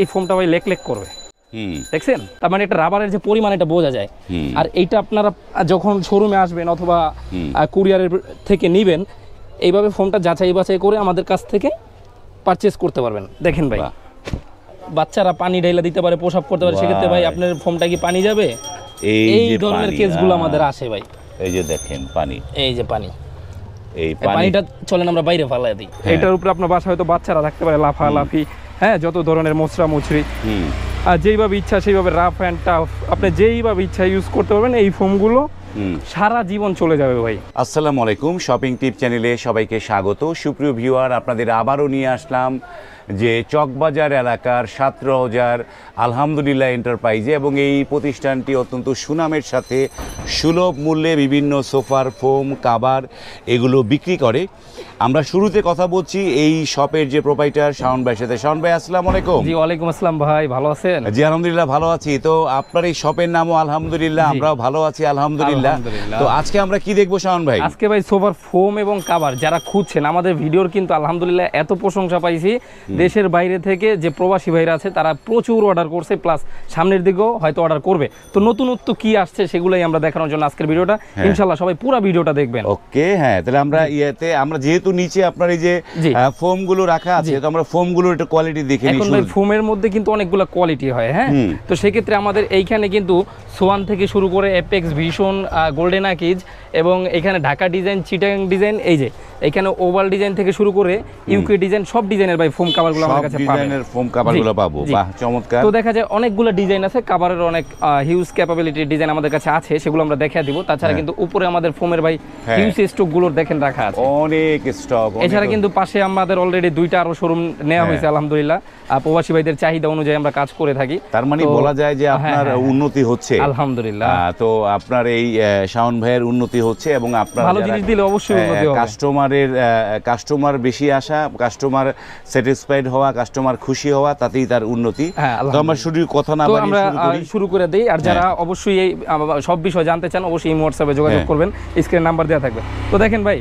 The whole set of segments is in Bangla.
এই ফোমটা ভাই লেক লেক করবে দেখছেন তার মানে এটা রাবারের যে পরিমাণ এটা বোঝা যায় আর এইটা আপনারা যখন শোরুমে আসবেন অথবা কুরিয়ারের থেকে নেবেন এইভাবে ফোনটা যাচাই বাছাই করে আমাদের কাছ থেকে পারচেস করতে পারবেন দেখেন ভাই বাচ্চারা পানি ঢাইলা দিতে পারে পোশাক করতে পারে সেক্ষেত্রে ভাই আপনার ফোনটা কি পানি যাবে এই ধরনের কেসগুলো আমাদের আসে ভাই এই যে দেখেন পানি এই যে পানি এই পানিটা চলেন আমরা বাইরে ফালাই দিই হ্যাঁ। এটার উপরে আপনার বাসা হয়তো বাচ্চারা থাকতে পারে লাফা লাফি হ্যাঁ যত ধরনের মশরা মুচড়ি আর যেইভাবে ইচ্ছা সেইভাবে রাফ অ্যান্ড টাফ আপনি যেইভাবে ইচ্ছা ইউজ করতে পারবেন এই ফোমগুলো সারা জীবন চলে যাবে ভাই আসসালামু আলাইকুম শপিং টিপ চ্যানেলে সবাইকে স্বাগত সুপ্রিয় ভিউয়ার আপনাদের আবারও নিয়ে আসলাম যে চকবাজার এলাকার হাজার আলহামদুলিল্লাহ এন্টারপ্রাইজে এবং এই প্রতিষ্ঠানটি অত্যন্ত সুনামের সাথে সুলভ মূল্যে বিভিন্ন সোফার ফোম কাবার এগুলো বিক্রি করে আমরা শুরুতে কথা বলছি এই শপের যে প্রোপাইটার শাওন ভাইয়ের সাথে শাওন ভাই আসসালামু আলাইকুম জি ওয়ালাইকুম আসসালাম ভাই ভালো আছেন জি আলহামদুলিল্লাহ ভালো আছি তো আপনার এই শপের নামও আলহামদুলিল্লাহ আমরাও ভালো আছি আলহামদুলিল্লাহ তো আজকে আমরা কি দেখবো শাওন ভাই আজকে ভাই সোফার ফোম এবং কাবার যারা খুঁজছেন আমাদের ভিডিওর কিন্তু আলহামদুলিল্লাহ এত প্রশংসা পাইছি দেশের বাইরে থেকে যে প্রবাসী ভাইরা আছে তারা প্রচুর অর্ডার করছে প্লাস সামনের দিকেও হয়তো অর্ডার করবে তো নতুনত্ব কি আসছে সেগুলোই আমরা দেখানোর জন্য আজকের ভিডিওটা হ্যাঁ। ইনশাল্লাহ সবাই পুরো ভিডিওটা দেখবেন ওকে হ্যাঁ তাহলে আমরা ইয়েতে আমরা যেহেতু নিচে আপনার এই যে ফোম গুলো রাখা আছে তো আমরা ফোম গুলো একটু কোয়ালিটি দেখে নিই এখন ভাই ফোমের মধ্যে কিন্তু অনেকগুলো কোয়ালিটি হয় হ্যাঁ তো সেক্ষেত্রে আমাদের এইখানে কিন্তু সোয়ান থেকে শুরু করে এপেক্স ভিশন গোল্ডেন আকিজ এবং এখানে ঢাকা ডিজাইন চিটাং ডিজাইন এই যে এখানে ওভাল ডিজাইন থেকে শুরু করে ইউকে ডিজাইন সব ডিজাইনের ভাই ফোম কাভারগুলো আমার কাছে ডিজাইনের ফোম কাভারগুলো পাবো বাহ চমৎকার তো দেখা যায় অনেকগুলো ডিজাইন আছে কাভারের অনেক হিউজ ক্যাপাবিলিটি ডিজাইন আমাদের কাছে আছে সেগুলো আমরা দেখিয়ে দিব তাছাড়া হ্যাঁ। কিন্তু উপরে আমাদের ফোমের ভাই হিউজ স্টক স্টকগুলোর দেখেন রাখা আছে অনেক স্টক এছাড়া কিন্তু পাশে আমাদের অলরেডি দুইটা আরো শোরুম নেওয়া হ্যাঁ। হয়েছে আলহামদুলিল্লাহ প্রবাসী ভাইদের চাহিদা অনুযায়ী আমরা কাজ করে থাকি তার মানে বলা যায় যে হ্যাঁ, আপনার উন্নতি হচ্ছে আলহামদুলিল্লাহ তো আপনার এই শাওন ভাইয়ের উন্নতি হচ্ছে এবং আপনার ভালো জিনিস দিলে অবশ্যই উন্নতি হবে কাস্টমার কাস্টমারের কাস্টমার বেশি আসা কাস্টমার স্যাটিসফাইড হওয়া কাস্টমার খুশি হওয়া তাতেই তার উন্নতি হ্যাঁ, তো আমরা শুরু কথা না আমরা শুরু করে দেই আর যারা হ্যাঁ। অবশ্যই সব বিষয় জানতে চান অবশ্যই হোয়াটসঅ্যাপে যোগাযোগ হ্যাঁ। করবেন স্ক্রিন নাম্বার দেওয়া থাকবে তো দেখেন ভাই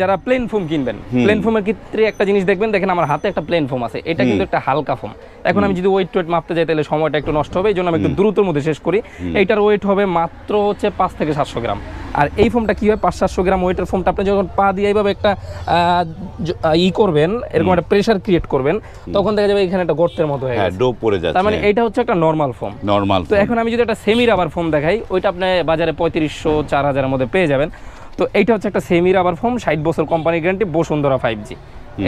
যারা প্লেন ফোম কিনবেন প্লেন ফোমের ক্ষেত্রে একটা জিনিস দেখবেন দেখেন আমার হাতে একটা প্লেন ফোম আছে এটা কিন্তু একটা হালকা ফোম এখন আমি যদি ওয়েট টোয়েট মাপতে যাই তাহলে সময়টা একটু নষ্ট হবে এই জন্য আমি একটু দ্রুতর মধ্যে শেষ করি এইটার ওয়েট হবে মাত্র হচ্ছে পাঁচ থেকে সাতশো গ্রাম আর এই ফোমটা কী হয় পাঁচ সাতশো গ্রাম ওয়েটের ফোমটা আপনি যখন পা দিয়ে এইভাবে একটা ই করবেন এরকম একটা প্রেশার ক্রিয়েট করবেন তখন দেখা যাবে এখানে একটা গর্তের মতো হয়ে হ্যাঁ, গেছে পড়ে যায় তার মানে এটা হচ্ছে একটা নর্মাল ফোম নর্মাল তো এখন আমি যদি একটা সেমি রাবার ফোম দেখাই ওইটা আপনি বাজারে পঁয়ত্রিশশো চার হাজারের মধ্যে পেয়ে যাবেন তো এইটা হচ্ছে একটা সেমি রাবার ফোম ষাট বছর company guarantee Bashundhara five G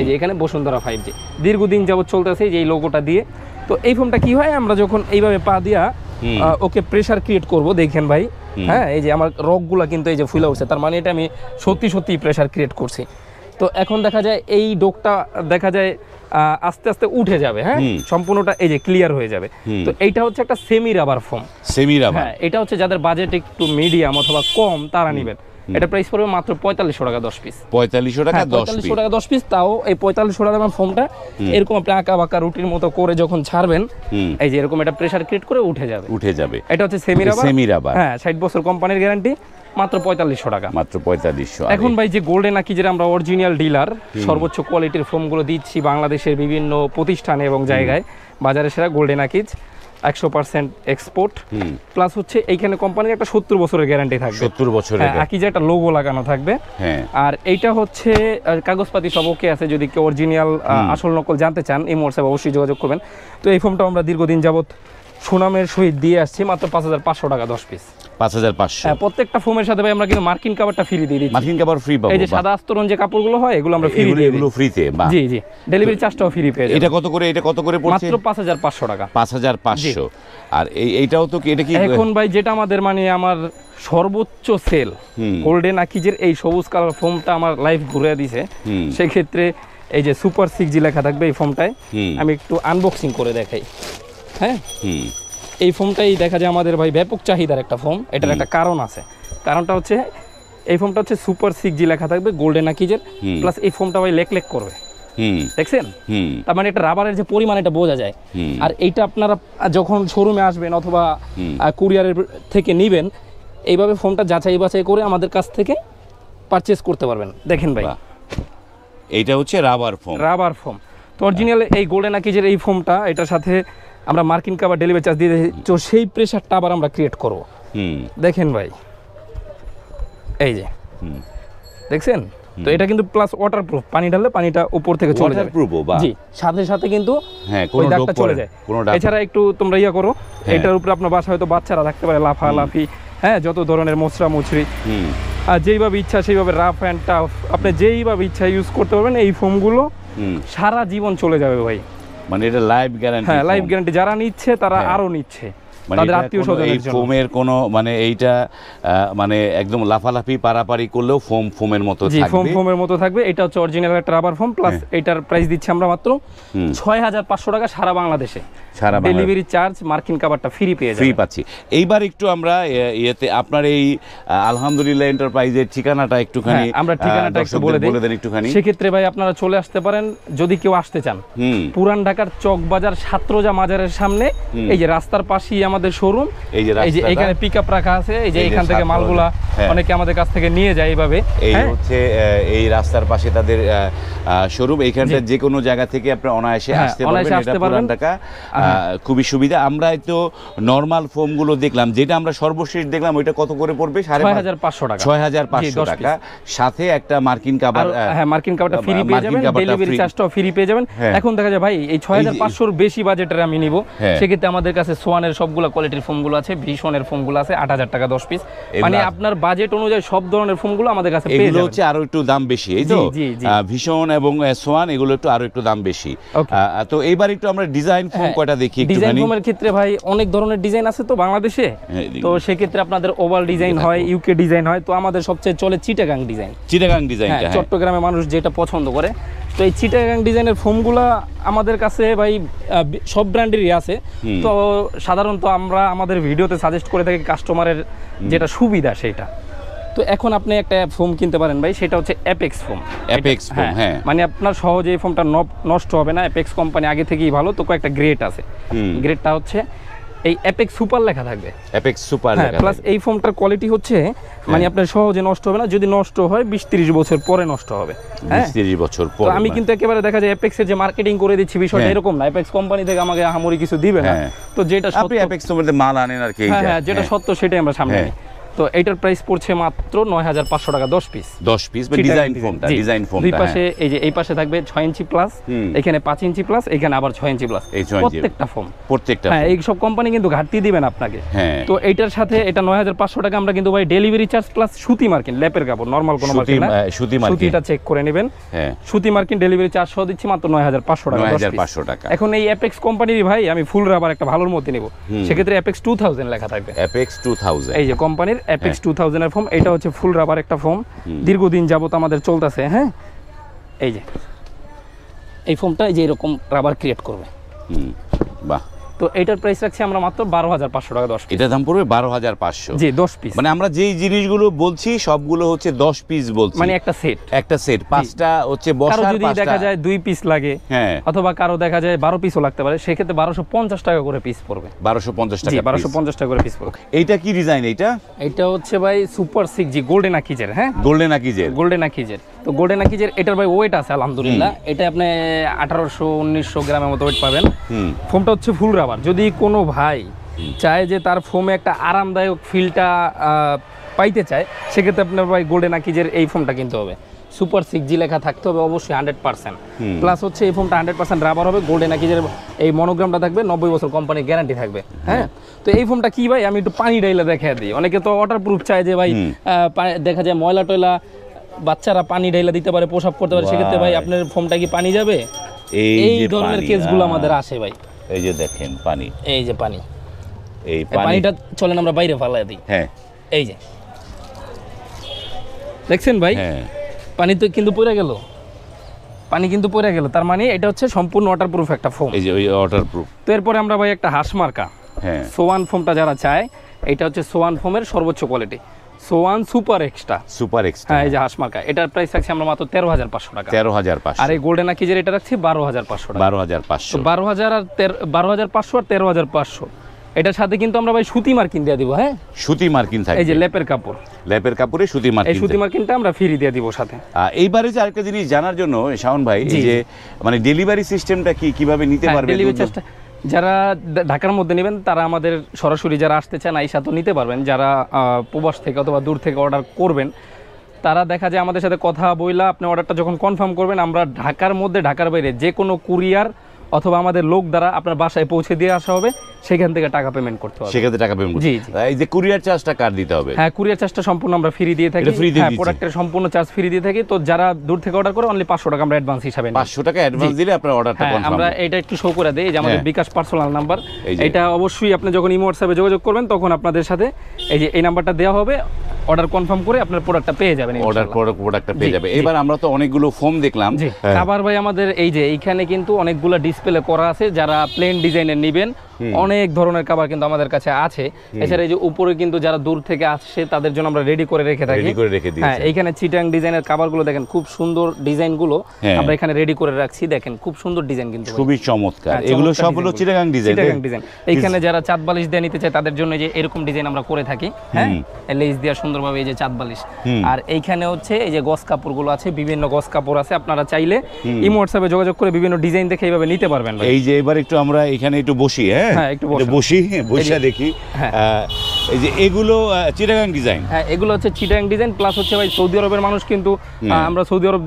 এই যে এখানে বসুন্ধরা ফাইভ জি দীর্ঘদিন যাবৎ চলতেছে যে এই লোগোটা দিয়ে তো এই ফোনটা কি হয় আমরা যখন এইভাবে পা দিয়া ওকে প্রেশার ক্রিয়েট করব দেখেন ভাই হ্যাঁ এই যে আমার রকগুলো কিন্তু এই যে ফুলে উঠছে তার মানে এটা আমি সত্যি সত্যি প্রেশার ক্রিয়েট করছি তো এখন দেখা যায় এই ডোকটা দেখা যায় আস্তে আস্তে উঠে যাবে হ্যাঁ সম্পূর্ণটা এই যে ক্লিয়ার হয়ে যাবে তো এইটা হচ্ছে একটা semi rubber foam semi rubber হ্যাঁ এটা হচ্ছে যাদের বাজেট একটু মিডিয়াম অথবা কম তারা নেবেন এটা প্রাইস পড়বে মাত্র পঁয়তাল্লিশশো টাকা দশ পিস পঁয়তাল্লিশশো টাকা হ্যাঁ, পঁয়তাল্লিশশো টাকা দশ পিস তাও এই পঁয়তাল্লিশশো টাকা দাম ফোমটা এরকম আপনি আঁকা বাঁকা রুটির মতো করে যখন ছাড়বেন এই যে এরকম এটা প্রেশার ক্রিয়েট করে উঠে যাবে উঠে যাবে এটা হচ্ছে সেমি রাবার সেমি রাবার হ্যাঁ ষাট বছর কোম্পানির গ্যারান্টি মাত্র পঁয়তাল্লিশশো টাকা মাত্র পঁয়তাল্লিশশো এখন ভাই যে গোল্ডে নাকি যেটা আমরা অরিজিনাল ডিলার সর্বোচ্চ কোয়ালিটির ফোমগুলো দিচ্ছি বাংলাদেশের বিভিন্ন প্রতিষ্ঠানে এবং জায়গায় বাজারে সেরা গোল্ডেন আকিজ একশো পার্সেন্ট এক্সপোর্ট প্লাস হচ্ছে এইখানে কোম্পানির একটা সত্তর বছরের গ্যারান্টি থাকবে সত্তর বছরের একই হ্যাঁ, যে একটা লোগো লাগানো থাকবে হ্যাঁ। আর এইটা হচ্ছে কাগজপাতি সব ওকে আছে যদি কেউ অরিজিনাল আসল নকল জানতে চান এই হোয়াটসঅ্যাপ অবশ্যই যোগাযোগ করবেন তো এই ফোনটা আমরা দীর্ঘদিন যাবৎ সুনামের সহিত দিয়ে আসছি মাত্র পাঁচ হাজার পাঁচশো টাকা দশ পিস হ্যাঁ, প্রত্যেকটা সাথে ভাই আমরা মার্কিন ফ্রি মার্কিন ফ্রি যে সাদা আস্তরণ যে কাপড়গুলো হয় এগুলো আমরা এগুলো ফ্রিতে ডেলিভারি ফ্রি এটা কত করে এটা কত করে টাকা আর তো এটা কি ভাই যেটা আমাদের মানে আমার সর্বোচ্চ সেল গোল্ডেন এই সবুজ কালার ফোমটা আমার লাইফ ঘুরে দিছে সেক্ষেত্রে এই যে সুপার সিক্স জি লেখা থাকবে এই ফোমটায় আমি একটু আনবক্সিং করে দেখাই হ্যাঁ এই ফোমটাই দেখা যায় আমাদের ভাই ব্যাপক চাহিদার একটা ফোম এটার একটা কারণ আছে কারণটা হচ্ছে এই ফোমটা হচ্ছে সুপার সিক্স জি লেখা থাকবে গোল্ডেন আকিজের প্লাস এই ফোমটা ভাই লেক লেক করবে দেখছেন তার মানে এটা রাবারের যে পরিমাণ এটা বোঝা যায় আর এইটা আপনারা যখন শোরুমে আসবেন অথবা কুরিয়ারের থেকে নিবেন এইভাবে ফোনটা যাচাই বাছাই করে আমাদের কাছ থেকে পারচেস করতে পারবেন দেখেন ভাই এটা হচ্ছে রাবার ফোম রাবার ফোম তো অরিজিনাল এই গোল্ডেন আকিজের এই ফোমটা এটার সাথে আমরা মার্কিন কাবার ডেলিভারি চার্জ দিয়ে তো সেই প্রেশারটা আবার আমরা ক্রিয়েট করবো দেখেন ভাই এই যে দেখছেন তো এটা কিন্তু প্লাস ওয়াটার প্রুফ পানি ঢাললে পানিটা উপর থেকে চলে যাবে জি সাথে সাথে কিন্তু হ্যাঁ, ওই দাগটা চলে যায় এছাড়া একটু তোমরা ইয়া করো হ্যাঁ। এটার উপরে আপনার বাসা হয়তো বাচ্চারা থাকতে পারে লাফা লাফি হ্যাঁ যত ধরনের মশরা মুছরি আর যেইভাবে ইচ্ছা সেইভাবে রাফ অ্যান্ড টাফ আপনি যেইভাবে ইচ্ছা ইউজ করতে পারবেন এই ফোমগুলো সারা জীবন চলে যাবে ভাই মানে এটা লাইফ গ্যারান্টি হ্যাঁ লাইফ গ্যারান্টি যারা নিচ্ছে তারা হ্যাঁ। আরো নিচ্ছে মানে আত্মীয় কোনো মানে এইটা মানে একদম লাফালাফি পারাপারি করলেও ফোম মতো ফোম মতো থাকবে এটা হচ্ছে একটা রাবার প্লাস প্রাইস আমরা মাত্র টাকা সারা বাংলাদেশে সারা ডেলিভারি চার্জ মার্কিন কাভারটা ফ্রি পেয়ে ফ্রি পাচ্ছি এইবার একটু আমরা ইয়েতে আপনার এই আলহামদুলিল্লাহ এন্টারপ্রাইজের ঠিকানাটা একটুখানি হ্যাঁ, আমরা ঠিকানাটা একটু বলে দিই বলে দেন একটুখানি সেক্ষেত্রে ভাই আপনারা চলে আসতে পারেন যদি কেউ আসতে চান পুরান ঢাকার চক বাজার সাতরোজা মাজারের সামনে এই যে রাস্তার পাশেই আমাদের শোরুম এই যে এই যে এখানে পিকআপ রাখা আছে এই যে এখান থেকে মালগুলা হ্যাঁ। অনেকে আমাদের কাছ থেকে নিয়ে যায় এইভাবে এই হ্যাঁ? হচ্ছে এই রাস্তার পাশে তাদের শোরুম এইখানটা যে কোনো জায়গা থেকে আপনি অনায়াসে আসতে পারবেন এটা পুরান ঢাকা খুবই সুবিধা আমরা তো নর্মাল ফোমগুলো দেখলাম যেটা আমরা সর্বশেষ দেখলাম ওইটা কত করে পড়বে সাড়ে টাকা ছয় টাকা সাথে একটা মার্কিন কাভার হ্যাঁ মার্কিন কাভারটা ফ্রি পেয়ে যাবেন ডেলিভারি চার্জটাও ফ্রি পেয়ে যাবেন এখন দেখা যায় ভাই এই ছয় হাজার বেশি বাজেটের আমি নিব হ্যাঁ। সেক্ষেত্রে আমাদের কাছে সোয়ানের সবগুলো কোয়ালিটির ফোমগুলো আছে ভীষণের ফোমগুলো আছে আট হাজার টাকা দশ পিস মানে আপনার বাজেট অনুযায়ী সব ধরনের ফোমগুলো আমাদের কাছে পেয়ে যাবেন হচ্ছে আরো একটু দাম বেশি এই তো ভীষণ এবং সোয়ান এগুলো একটু আরো একটু দাম বেশি তো এইবার একটু আমরা ডিজাইন হ্যাঁ। ফোম কয়টা ডিজাইনটা দেখি ডিজাইন রুমের ক্ষেত্রে ভাই অনেক ধরনের ডিজাইন আছে তো বাংলাদেশে হ্যাঁ, তো সেই ক্ষেত্রে আপনাদের ওভাল ডিজাইন হয় ইউকে ডিজাইন হয় তো আমাদের সবচেয়ে চলে চিটাগাং ডিজাইন চিটাগাং ডিজাইন চট্টগ্রামে মানুষ যেটা পছন্দ করে তো এই চিটাগাং ডিজাইনের ফোমগুলো আমাদের কাছে ভাই সব ব্র্যান্ডেরই আছে তো সাধারণত আমরা আমাদের ভিডিওতে সাজেস্ট করে থাকি কাস্টমারের যেটা সুবিধা সেটা তো এখন আপনি একটা ফোম কিনতে পারেন ভাই সেটা হচ্ছে অ্যাপেক্স ফোম অ্যাপেক্স ফোম হ্যাঁ মানে আপনার সহজে এই ফোমটা নষ্ট হবে না অ্যাপেক্স কোম্পানি আগে থেকেই ভালো তো কয়েকটা গ্রেড আছে গ্রেডটা হচ্ছে এই অ্যাপেক্স সুপার লেখা থাকবে অ্যাপেক্স সুপার লেখা প্লাস এই ফোমটার কোয়ালিটি হচ্ছে মানে হ্যাঁ। আপনার সহজে নষ্ট হবে না যদি নষ্ট হয় বিশ ত্রিশ বছর পরে নষ্ট হবে হ্যাঁ। বিশ 30 বছর পর আমি মানে। কিন্তু একেবারে দেখা যায় অ্যাপেক্স এর যে মার্কেটিং করে দিচ্ছি বিষয়টা হ্যাঁ। এরকম না অ্যাপেক্স কোম্পানি থেকে আমাকে আহামরি কিছু দিবে না তো যেটা সত্য অ্যাপেক্স তোমাদের মাল আনেন আর কি হ্যাঁ যেটা সত্য সেটাই আমরা সামনে নিই তো এটার প্রাইস পড়ছে মাত্র নয় হাজার পাঁচশো টাকা দশ পিস দশ পিস ডিজাইন ডিজাইন ফোম দুই পাশে হ্যাঁ। এই যে এই পাশে থাকবে ছয় ইঞ্চি প্লাস এখানে পাঁচ ইঞ্চি প্লাস এখানে আবার ছয় ইঞ্চি প্লাস প্রত্যেকটা ফোন প্রত্যেকটা হ্যাঁ এই সব কোম্পানি কিন্তু ঘাটতি দিবেন আপনাকে হ্যাঁ। তো এটার সাথে এটা নয় হাজার পাঁচশো টাকা আমরা কিন্তু ভাই ডেলিভারি চার্জ প্লাস সুতি মার্কিন ল্যাপের কাপড় নর্মাল কোনো মার্কিন না সুতি মার্কিন সুতিটা চেক করে নেবেন হ্যাঁ। সুতি মার্কিন ডেলিভারি চার্জ সহ দিচ্ছি মাত্র নয় হাজার পাঁচশো টাকা নয় হাজার পাঁচশো টাকা এখন এই অ্যাপেক্স কোম্পানির ভাই আমি ফুল রাবার একটা ভালোর মধ্যে নেব সেক্ষেত্রে অ্যাপেক্স টু থাউজেন্ড লেখা থাকবে অ্যাপেক্স টু থাউজেন্ড এই যে কোম্পানির অ্যাপেক্স টু থাউজেন্ডের ফোম এটা হচ্ছে ফুল রাবার একটা ফোম দীর্ঘদিন যাবত আমাদের চলতেছে হ্যাঁ এই যে এই ফোমটা এই যে এরকম রাবার ক্রিয়েট করবে বাহ তো এটার প্রাইস রাখছি আমরা মাত্র বারো হাজার পাঁচশো টাকা দশ এটার দাম পড়বে বারো হাজার পাঁচশো জি দশ পিস মানে আমরা যেই জিনিসগুলো বলছি সবগুলো হচ্ছে দশ পিস বলছি মানে একটা সেট একটা সেট পাঁচটা হচ্ছে বসার যদি দেখা যায় দুই পিস লাগে হ্যাঁ অথবা কারো দেখা যায় বারো পিসও লাগতে পারে সেক্ষেত্রে বারোশো পঞ্চাশ টাকা করে পিস পড়বে বারোশো পঞ্চাশ টাকা বারোশো পঞ্চাশ টাকা করে পিস পড়বে এইটা কি ডিজাইন এইটা এটা হচ্ছে ভাই সুপার সিক্স জি গোল্ডেন আকিজের হ্যাঁ গোল্ডেন আকিজের গোল্ডেন আকিজের তো গোডে নাকি যে এটার ভাই ওয়েট আছে আলহামদুলিল্লাহ এটা আপনি আঠারোশো উনিশশো গ্রামের মতো ওয়েট পাবেন ফোমটা হচ্ছে ফুল রাবার যদি কোনো ভাই চায় যে তার ফোমে একটা আরামদায়ক ফিলটা পাইতে চায় সেক্ষেত্রে আপনার ভাই গোডে নাকি যে এই ফোমটা কিনতে হবে সুপার সিক্স জি লেখা থাকতে হবে অবশ্যই হান্ড্রেড পার্সেন্ট প্লাস হচ্ছে এই ফোনটা হান্ড্রেড পার্সেন্ট রাবার হবে গোল্ডে নাকি যে এই মনোগ্রামটা থাকবে নব্বই বছর কোম্পানি গ্যারান্টি থাকবে হ্যাঁ তো এই ফোনটা কি ভাই আমি একটু পানি ডাইলে দেখা দিই অনেকে তো ওয়াটার প্রুফ চায় যে ভাই দেখা যায় ময়লা টয়লা বাচ্চারা পানি ঢাইলা দিতে পারে পোশাক করতে পারে সেক্ষেত্রে ভাই আপনার ফোমটা কি পানি যাবে এই ধরনের কেসগুলো আমাদের আসে ভাই এই যে দেখেন পানি এই যে পানি এই পানিটা চলেন আমরা বাইরে ফালাই দিই হ্যাঁ এই যে দেখছেন ভাই হ্যাঁ। পানি তো কিন্তু পড়ে গেল পানি কিন্তু পড়ে গেল তার মানে এটা হচ্ছে সম্পূর্ণ ওয়াটার প্রুফ একটা ফোম এই যে ওই ওয়াটার প্রুফ তো এরপরে আমরা ভাই একটা হাঁস মার্কা হ্যাঁ সোয়ান ফোমটা যারা চায় এটা হচ্ছে সোয়ান ফোমের সর্বোচ্চ quality swan super extra super extra হ্যাঁ এটার প্রাইস আমরা মাত্র তেরো হাজার পাঁচশো টাকা তেরো হাজার পাঁচশো আর এই গোল্ডেন আকিজের এটা রাখছি বারো হাজার পাঁচশো বারো হাজার পাঁচশো বারো হাজার আর বারো হাজার পাঁচশো আর তেরো হাজার পাঁচশো এটার সাথে কিন্তু আমরা ভাই সুতি মার্কিন দিয়ে দিব হ্যাঁ সুতি মার্কিন থাকে এই যে লেপের কাপড় লেপের কাপড়ে সুতি মার্কিন এই সুতি মার্কিনটা আমরা ফ্রি দিয়ে দিব সাথে এইবারে যে আরেকটা জিনিস জানার জন্য শাওন ভাই যে মানে ডেলিভারি সিস্টেমটা কি কিভাবে নিতে হ্যাঁ, পারবে ডেলিভারি যারা ঢাকার মধ্যে নেবেন তারা আমাদের সরাসরি যারা আসতে চান আইসা তো নিতে পারবেন যারা প্রবাস থেকে অথবা দূর থেকে অর্ডার করবেন তারা দেখা যায় আমাদের সাথে কথা বইলা আপনি অর্ডারটা যখন কনফার্ম করবেন আমরা ঢাকার মধ্যে ঢাকার বাইরে যে কোনো কুরিয়ার অথবা আমাদের লোক দ্বারা আপনার বাসায় পৌঁছে দিয়ে আসা হবে সেখান থেকে টাকা পেমেন্ট করতে হবে সেখান থেকে টাকা পেমেন্ট জি এই যে কুরিয়ার চার্জটা কার দিতে হবে হ্যাঁ কুরিয়ার চার্জটা সম্পূর্ণ আমরা ফ্রি দিয়ে থাকি হ্যাঁ প্রোডাক্টের সম্পূর্ণ চার্জ ফ্রি দিয়ে থাকি তো যারা দূর থেকে অর্ডার করে অনলি 500 টাকা আমরা অ্যাডভান্স হিসাবে 500 টাকা অ্যাডভান্স দিলে আপনার অর্ডারটা কনফার্ম হ্যাঁ, আমরা এটা একটু শো করে দেই যে আমাদের হ্যাঁ। বিকাশ পার্সোনাল নাম্বার এটা অবশ্যই আপনি যখন ইমো WhatsApp এ যোগাযোগ করবেন তখন আপনাদের সাথে এই যে এই নাম্বারটা দেওয়া হবে অর্ডার কনফার্ম করে আপনার প্রোডাক্টটা পেয়ে যাবেন অর্ডার প্রোডাক্টটা পেয়ে যাবে এবার আমরা তো অনেকগুলো ফর্ম দেখলাম হ্যাঁ। আবার ভাই আমাদের এই যে এইখানে কিন্তু অনেকগুলো ডিসপ্লে করা আছে যারা প্লেন ডিজাইনের নেবেন অনেক ধরনের খাবার কিন্তু আমাদের কাছে আছে এছাড়া এই যে উপরে কিন্তু যারা দূর থেকে আসে তাদের জন্য আমরা রেডি করে রেখে থাকি হ্যাঁ এইখানে চিটাং ডিজাইনের গুলো দেখেন খুব সুন্দর ডিজাইন গুলো হ্যাঁ। আমরা এখানে রেডি করে রাখছি দেখেন খুব সুন্দর ডিজাইন কিন্তু খুবই চমৎকার হ্যাঁ, এগুলো সব হলো চিটাং ডিজাইন চিটাগাং ডিজাইন যারা চাঁদ বালিশ দিয়ে নিতে চায় তাদের জন্য যে এরকম ডিজাইন আমরা করে থাকি হ্যাঁ লেস দিয়ে সুন্দরভাবে এই যে চাঁদ বালিশ আর এইখানে হচ্ছে এই যে গস কাপড়গুলো আছে বিভিন্ন গস কাপড় আছে আপনারা চাইলে ইমো হোয়াটসঅ্যাপে যোগাযোগ করে বিভিন্ন ডিজাইন দেখে এইভাবে নিতে পারবেন এই যে এবার একটু আমরা এখানে একটু বসি হ্যাঁ হ্যাঁ একটু বসি বসে দেখি এই যে এগুলো চিটাগাং ডিজাইন হ্যাঁ এগুলো হচ্ছে চিটাগাং ডিজাইন প্লাস হচ্ছে ভাই সৌদি আরবের মানুষ কিন্তু আমরা সৌদি আরব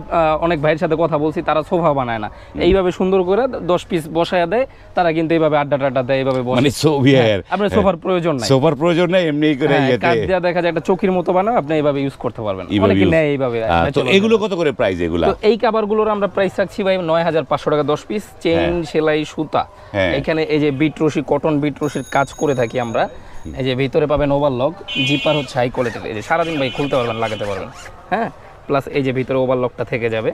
অনেক ভাইয়ের সাথে কথা বলছি তারা সোফা বানায় না এইভাবে সুন্দর করে দশ পিস বসায় দেয় তারা কিন্তু এইভাবে আড্ডা টাড্ডা দেয় এইভাবে মানে সোভিয়ার হ্যাঁ, আপনার সোফার প্রয়োজন নাই সোফার প্রয়োজন নাই এমনি করে হ্যাঁ, কাঠ দেওয়া দেখা যায় একটা চৌকির মতো বানায় আপনি এইভাবে ইউজ করতে পারবেন অনেকে নেয় এইভাবে আচ্ছা, তো এগুলো কত করে প্রাইস এগুলো তো এই কাভারগুলোর আমরা প্রাইস রাখছি ভাই নয় হাজার পাঁচশো টাকা দশ পিস চেন হ্যাঁ। সেলাই সুতা এখানে এই যে বিট রশি কটন বিট রশির কাজ করে থাকি আমরা এই যে ভিতরে পাবেন ওভার লক জিপার হচ্ছে হাই কোয়ালিটির এই যে সারাদিন ভাই খুলতে পারবেন লাগাতে পারবেন হ্যাঁ প্লাস এই যে ভিতরে ওভার লকটা থেকে যাবে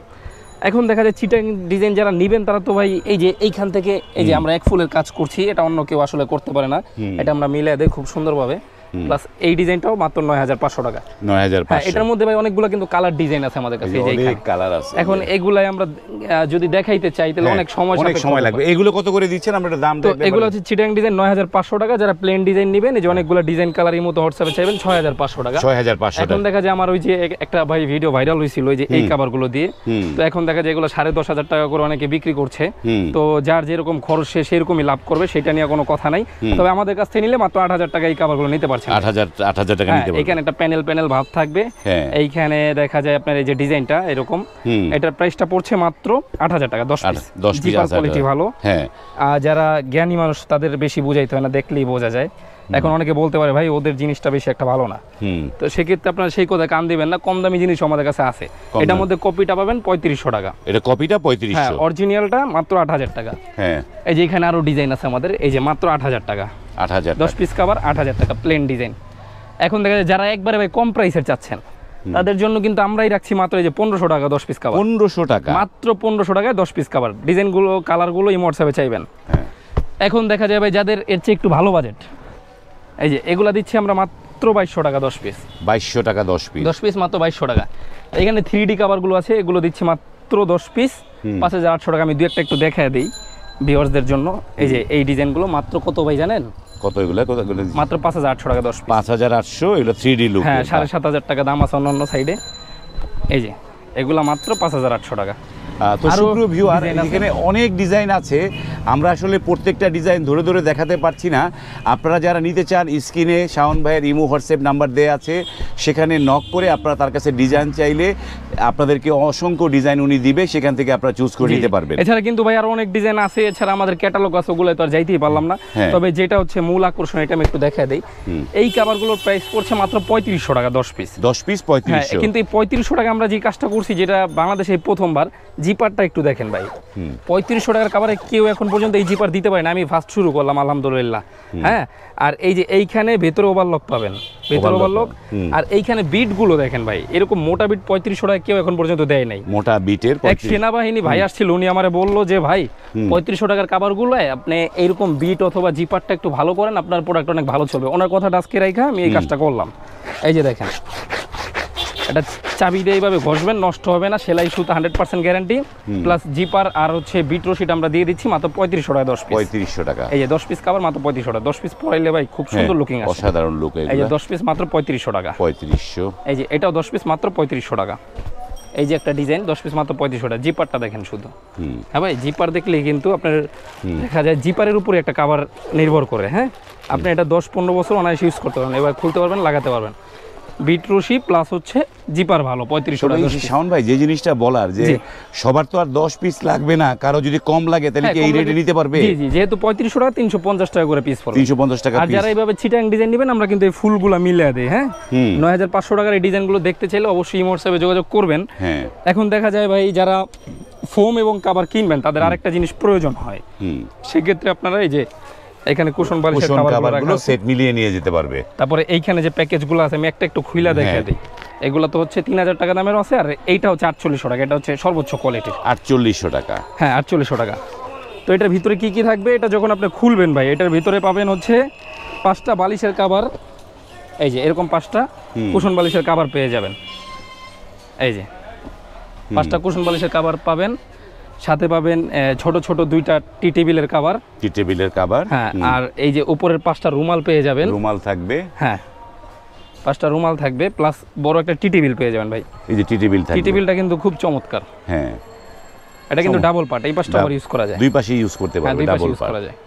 এখন দেখা যায় চিটাং ডিজাইন যারা নেবেন তারা তো ভাই এই যে এইখান থেকে এই যে আমরা এক ফুলের কাজ করছি এটা অন্য কেউ আসলে করতে পারে না এটা আমরা মিলে দেয় খুব সুন্দরভাবে প্লাস এই ডিজাইনটাও মাত্র নয় হাজার পাঁচশো টাকা হ্যাঁ, এটার মধ্যে ভাই অনেকগুলো কিন্তু কালার ডিজাইন আছে আমাদের কাছে এখন এগুলাই আমরা যদি দেখাইতে চাই তাহলে হ্যাঁ, অনেক সময় অনেক সময় লাগবে এগুলো কত করে দিচ্ছেন আমরা দাম তো এগুলো হচ্ছে চিটাং ডিজাইন নয় হাজার পাঁচশো টাকা যারা প্লেন ডিজাইন নেবেন যে অনেকগুলো ডিজাইন মতো হোয়াটসঅ্যাপে চাইবেন ছয় হাজার পাঁচশো টাকা ছয় হাজার পাঁচশো এখন দেখা যায় আমার ওই যে একটা ভাই ভিডিও ভাইরাল হয়েছিল ওই যে এই গুলো দিয়ে তো এখন দেখা যায় এগুলো সাড়ে দশ হাজার টাকা করে অনেকে বিক্রি করছে তো যার যেরকম খরচ সে সেরকমই লাভ করবে সেটা নিয়ে কোনো কথা নাই তবে আমাদের কাছ থেকে নিলে মাত্র আট হাজার টাকা এই কাবার গুলো নিতে পারছে টাকা হ্যাঁ, একটা প্যানেল প্যানেল ভাব থাকবে হ্যাঁ। এইখানে দেখা যায় আপনার এই যে এরকম এটার পড়ছে মাত্র টাকা পিস কোয়ালিটি ভালো হ্যাঁ। আর যারা জ্ঞানী মানুষ তাদের বেশি বুঝাইতে হয় না দেখলেই বোঝা যায় এখন অনেকে বলতে পারে ভাই ওদের জিনিসটা বেশি একটা ভালো না তো সেক্ষেত্রে আপনারা সেই কথা কান দিবেন না কম দামি জিনিস আমাদের কাছে আছে এটার মধ্যে কপিটা পাবেন পঁয়ত্রিশশো টাকা এটা কপিটা পঁয়ত্রিশ হ্যাঁ অরিজিনালটা মাত্র আট হাজার টাকা হ্যাঁ এই যে এখানে আরও ডিজাইন আছে আমাদের এই যে মাত্র আট হাজার টাকা আট হাজার দশ পিস কাবার আট হাজার টাকা প্লেন ডিজাইন এখন দেখা যায় যারা একবারে ভাই কম প্রাইসের চাচ্ছেন তাদের জন্য কিন্তু আমরাই রাখছি মাত্র এই যে পনেরোশো টাকা দশ পিস কাবার পনেরোশো টাকা মাত্র পনেরোশো টাকায় দশ পিস কাবার ডিজাইনগুলো কালারগুলো এই মোটসাপে চাইবেন হ্যাঁ। এখন দেখা যাবে যাদের এর চেয়ে একটু ভালো বাজেট এই যে এগুলো দিচ্ছি আমরা মাত্র বাইশশো টাকা দশ পিস বাইশশো টাকা দশ পিস দশ পিস মাত্র বাইশশো টাকা এখানে থ্রি ডি কাভারগুলো আছে এগুলো দিচ্ছি মাত্র দশ পিস পাঁচ হাজার আটশো টাকা আমি দু একটা একটু দেখা দিই ভিওয়ার্সদের জন্য এই যে এই ডিজাইনগুলো মাত্র কত ভাই জানেন কত এগুলো মাত্র পাঁচ হাজার আটশো টাকা দশ পাঁচ হাজার আটশো এগুলো থ্রি ডি লুক হ্যাঁ সাড়ে সাত হাজার টাকা দাম আছে অন্যান্য সাইডে এই যে এগুলো মাত্র পাঁচ হাজার আটশো টাকা তো সুপ্রিয় ভিউয়ার এখানে অনেক ডিজাইন আছে আমরা আসলে প্রত্যেকটা ডিজাইন ধরে ধরে দেখাতে পারছি না আপনারা যারা নিতে চান স্ক্রিনে শাওন ভাইয়ের ইমো হোয়াটসঅ্যাপ নাম্বার দেওয়া আছে সেখানে নক করে আপনারা তার কাছে ডিজাইন চাইলে আপনাদেরকে অসংখ্য ডিজাইন উনি দিবে সেখান থেকে আপনারা চুজ করে নিতে পারবেন এছাড়া কিন্তু ভাই আর অনেক ডিজাইন আছে এছাড়া আমাদের ক্যাটালগ আছে ওগুলো তো আর যাইতেই পারলাম না হ্যাঁ। তবে যেটা হচ্ছে মূল আকর্ষণ এটা আমি একটু দেখা দেই এই কাভারগুলোর প্রাইস পড়ছে মাত্র পঁয়ত্রিশশো টাকা দশ পিস দশ পিস পঁয়ত্রিশ হ্যাঁ, কিন্তু এই পঁয়ত্রিশশো টাকা আমরা যে কাজটা করছি যেটা বাংলাদেশে প্রথমবার জিপারটা একটু দেখেন ভাই পঁয়ত্রিশশো টাকার কাভারে কেউ এখন পর্যন্ত এই জিপার দিতে পারে না আমি ফার্স্ট শুরু করলাম আলহামদুলিল্লাহ হ্যাঁ আর এই যে এইখানে ভেতরে ওভারলক পাবেন ভেতরে ওভারলক আর এইখানে বিটগুলো দেখেন ভাই এরকম মোটা বিট পঁয়ত্রিশশো টাকা কেউ এখন পর্যন্ত দেয় নাই মোটা বিটের এক সেনাবাহিনী ভাই আসছিল উনি আমারে বললো যে ভাই পঁয়ত্রিশশো টাকার কাবারগুলোয় আপনি এইরকম বিট অথবা জিপারটা একটু ভালো করেন আপনার প্রোডাক্ট অনেক ভালো চলবে ওনার কথাটা আজকে রাখা আমি এই কাজটা করলাম এই যে দেখেন এটা চাবি দিয়ে এইভাবে ঘষবেন নষ্ট হবে না সেলাই সুতো hundred percent guarantee plus zipper আর হচ্ছে বিট রশিট আমরা দিয়ে দিচ্ছি মাত্র পঁয়ত্রিশশো টাকা দশ পঁয়ত্রিশশো টাকা এই যে দশ পিস কাবার মাত্র পঁয়ত্রিশশো টাকা দশ পিস পড়াইলে ভাই খুব হ্যাঁ, সুন্দর লুকিং অসাধারণ লুক এই যে দশ পিস মাত্র পঁয়ত্রিশশো টাকা পঁয়ত্রিশশো এই যে এটাও দশ পিস মাত্র পঁয়ত্রিশশো টাকা এই যে একটা ডিজাইন দশ পিস মাত্র পঁয়ত্রিশশোটা জিপারটা দেখেন শুধু হ্যাঁ ভাই জিপার দেখলে কিন্তু আপনার দেখা যায় জিপারের উপরে একটা কাভার নির্ভর করে হ্যাঁ আপনি এটা দশ পনেরো বছর অনায়াসে ইউজ করতে পারবেন এবার খুলতে পারবেন লাগাতে পারবেন প্লাস হচ্ছে জিপার ভালো শাওন ভাই যে জিনিসটা বলার যে সবার তো আর দশ পিস লাগবে না কারো যদি কম লাগে তাহলে হ্যাঁ, এই রেটে নিতে পারবে যেহেতু পঁয়ত্রিশশো টাকা তিনশো পঞ্চাশ টাকা করে পিস তিনশো পঞ্চাশ টাকা আর যারা এইভাবে ছিটাং ডিজাইন নেবেন আমরা কিন্তু এই ফুলগুলো মিলে দিই হ্যাঁ নয় হাজার পাঁচশো টাকার এই ডিজাইনগুলো দেখতে চাইলে অবশ্যই হোয়াটসঅ্যাপে যোগাযোগ করবেন হ্যাঁ। এখন দেখা যায় ভাই যারা ফোম এবং কাবার কিনবেন তাদের আরেকটা জিনিস প্রয়োজন হয় সেক্ষেত্রে আপনারা এই যে এখানে কুশন বালিশের কভারগুলো সেট মিলিয়ে নিয়ে যেতে পারবে তারপরে এইখানে যে প্যাকেজগুলো আছে আমি একটা একটু খুইলা হ্যাঁ। দেখিয়ে দিই এগুলো তো হচ্ছে তিন হাজার টাকা দামের আছে আর এইটা হচ্ছে আটচল্লিশশো টাকা এটা হচ্ছে সর্বোচ্চ কোয়ালিটি আটচল্লিশশো টাকা হ্যাঁ আটচল্লিশশো টাকা তো এটার ভিতরে কি কি থাকবে এটা যখন আপনি খুলবেন ভাই এটার ভিতরে পাবেন হচ্ছে পাঁচটা বালিশের কাবার এই যে এরকম পাঁচটা কুশন বালিশের কাবার পেয়ে যাবেন এই যে পাঁচটা কুশন বালিশের কাবার পাবেন সাথে পাবেন ছোট ছোট দুইটা টি টেবিলের কাভার টি টেবিলের কাভার হ্যাঁ আর এই যে উপরের পাঁচটা রুমাল পেয়ে যাবেন রুমাল থাকবে হ্যাঁ পাঁচটা রুমাল থাকবে প্লাস বড় একটা টি টেবিল পেয়ে যাবেন ভাই এই যে টি টেবিল টি টেবিলটা কিন্তু খুব চমৎকার হ্যাঁ এটা কিন্তু ডাবল পার্ট এই পাশটা আবার ইউজ করা যায় দুই হ্যাঁ, পাশে ইউজ করতে পারবে ডাবল পার্ট করা যায়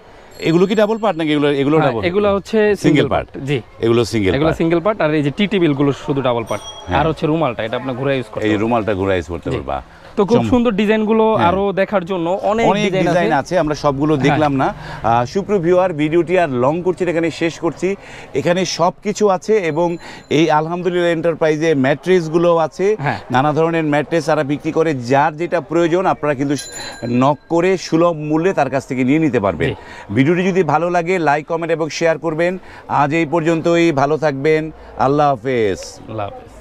এগুলো কি ডাবল পার্ট নাকি এগুলো হ্যাঁ, এগুলো ডাবল এগুলো হচ্ছে সিঙ্গেল পার্ট জি এগুলো সিঙ্গেল এগুলো সিঙ্গেল পার্ট আর এই যে টিটি বিল গুলো শুধু ডাবল হ্যাঁ। পার্ট আর হচ্ছে রুমালটা এটা আপনি ঘুরে ইউজ করতে এই রুমালটা ঘুরে ইউজ করতে পারবা তো খুব সুন্দর ডিজাইন গুলো হ্যাঁ। আরো দেখার জন্য অনেক ডিজাইন আছে আমরা সবগুলো দেখলাম না সুপ্র ভিউয়ার ভিডিওটি আর লং করছি এখানে শেষ করছি এখানে সব কিছু আছে এবং এই আলহামদুলিল্লাহ এন্টারপ্রাইজে ম্যাট্রেস গুলো আছে নানা ধরনের ম্যাট্রেস তারা বিক্রি করে যার যেটা প্রয়োজন আপনারা কিন্তু নক করে সুলভ মূল্যে তার কাছ থেকে নিয়ে নিতে পারবেন ভিডিওটি যদি ভালো লাগে লাইক কমেন্ট এবং শেয়ার করবেন আজ এই পর্যন্তই ভালো থাকবেন আল্লাহ হাফেজ আল্লাহ হাফেজ